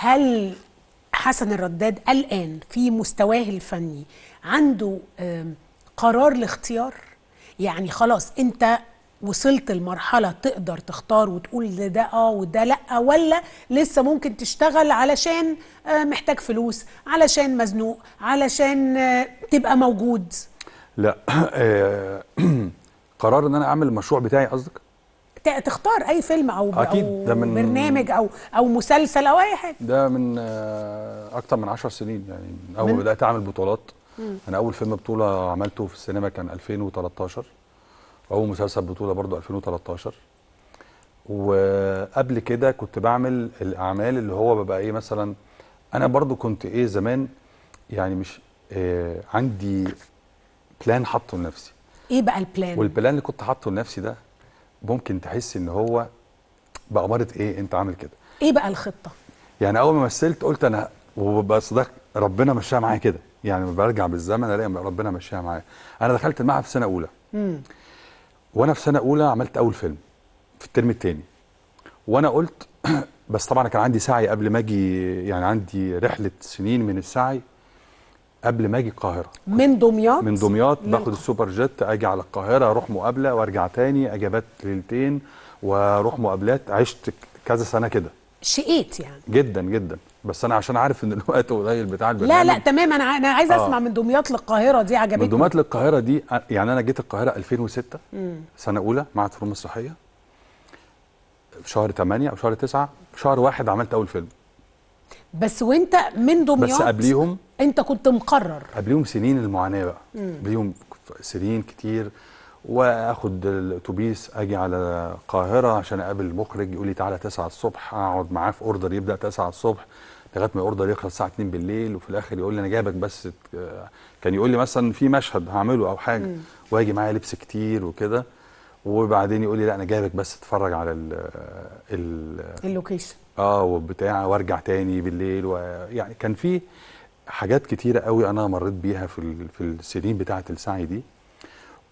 هل حسن الرداد الآن في مستواه الفني عنده قرار لاختيار يعني خلاص انت وصلت لمرحلة تقدر تختار وتقول ده ده اه وده لأ ولا لسه ممكن تشتغل علشان آه، محتاج فلوس علشان مزنوق علشان آه، تبقى موجود لا آه، قرار ان انا اعمل المشروع بتاعي قصدك تختار اي فيلم او أكيد أو ده من برنامج او او مسلسل او اي حاجه ده من آه، اكتر من 10 سنين يعني اول ما بدات اعمل بطولات مم. انا اول فيلم بطوله عملته في السينما كان 2013 واول مسلسل بطوله برضو 2013 وقبل كده كنت بعمل الاعمال اللي هو ببقى ايه مثلا انا برضو كنت ايه زمان يعني مش إيه عندي بلان حاطه لنفسي ايه بقى البلان والبلان اللي كنت حاطه لنفسي ده ممكن تحس ان هو بأمارة ايه انت عامل كده ايه بقى الخطه يعني اول ما مثلت قلت انا وبس ده ربنا مشاها معايا كده يعني لما برجع بالزمن الاقي ربنا مشاها معايا انا دخلت المعهد في سنه اولى مم. وانا في سنه اولى عملت اول فيلم في الترم الثاني وانا قلت بس طبعا كان عندي سعي قبل ما اجي يعني عندي رحله سنين من السعي قبل ما اجي القاهره من دمياط من دمياط باخد السوبر جيت اجي على القاهره اروح مقابله وارجع تاني اجابات ليلتين واروح مقابلات عشت كذا سنه كده شقيت يعني جدا جدا بس انا عشان عارف ان الوقت قليل بتاع البرنامج لا لا تمام انا انا عايز آه. اسمع آه. من دمياط للقاهره دي عجبتني من دمياط للقاهره دي يعني انا جيت القاهره 2006 مم. سنه اولى معهد فنون مسرحيه في شهر 8 او شهر 9 في شهر واحد عملت اول فيلم بس وانت من دمياط بس قبليهم انت كنت مقرر قبليهم سنين المعاناه بقى قبليهم سنين كتير واخد الاتوبيس اجي على القاهره عشان اقابل المخرج يقول لي تعالى 9 الصبح اقعد معاه في اوردر يبدا 9 الصبح لغايه ما الاوردر يخلص الساعه 2 بالليل وفي الاخر يقول لي انا جايبك بس كان يقول لي مثلا في مشهد هعمله او حاجه مم. واجي معايا لبس كتير وكده وبعدين يقول لي لا انا جايبك بس تتفرج على ال اللوكيشن اه وبتاع وارجع تاني بالليل ويعني كان في حاجات كتيره قوي انا مريت بيها في في السنين بتاعه السعي دي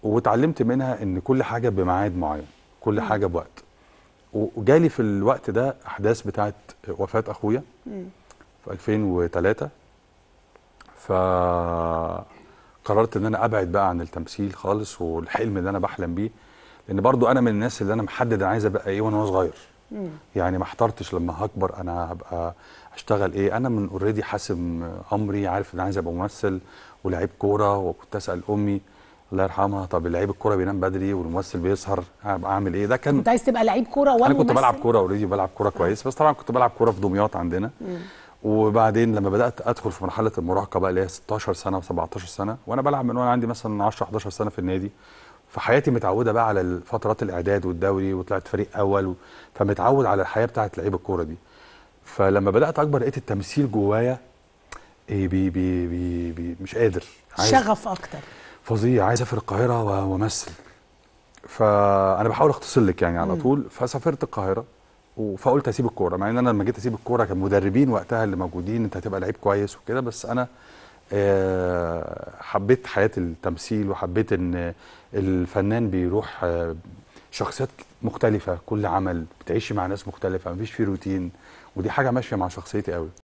واتعلمت منها ان كل حاجه بميعاد معين كل حاجه بوقت وجالي في الوقت ده احداث بتاعه وفاه اخويا في 2003 ف قررت ان انا ابعد بقى عن التمثيل خالص والحلم اللي انا بحلم بيه لان برضو انا من الناس اللي انا محدد انا عايز ابقى ايه وانا صغير مم. يعني ما احترتش لما هكبر انا هبقى اشتغل ايه انا من اوريدي حاسم امري عارف ان عايز ابقى ممثل ولاعيب كوره وكنت اسال امي الله يرحمها طب لعيب الكوره بينام بدري والممثل بيسهر اعمل ايه ده كان كنت عايز تبقى لعيب كوره ولا انا كنت بلعب كوره اوريدي بلعب كوره كويس بس طبعا كنت بلعب كوره في دمياط عندنا مم. وبعدين لما بدات ادخل في مرحله المراهقه بقى اللي هي 16 سنه و17 سنه وانا بلعب من وانا عندي مثلا 10 11 سنه في النادي فحياتي متعوده بقى على فترات الاعداد والدوري وطلعت فريق اول و... فمتعود على الحياه بتاعه لعيب الكوره دي فلما بدات اكبر لقيت التمثيل جوايا إيه بي بي بي بي مش قادر عايز شغف اكتر فظيع عايز اسافر القاهره وامثل فانا بحاول اختصر لك يعني على طول فسافرت القاهره فقلت اسيب الكوره مع ان انا لما جيت اسيب الكوره كان مدربين وقتها اللي موجودين انت هتبقى لعيب كويس وكده بس انا آه، حبيت حياه التمثيل وحبيت ان الفنان بيروح آه، شخصيات مختلفه كل عمل بتعيشي مع ناس مختلفه مفيش فيه روتين ودي حاجه ماشيه مع شخصيتي قوي